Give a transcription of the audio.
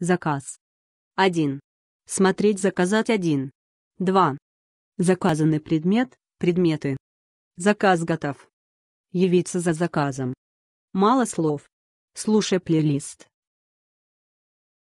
Заказ. 1. Смотреть заказать 1. 2. Заказанный предмет, предметы. Заказ готов. Явиться за заказом. Мало слов. Слушай плейлист.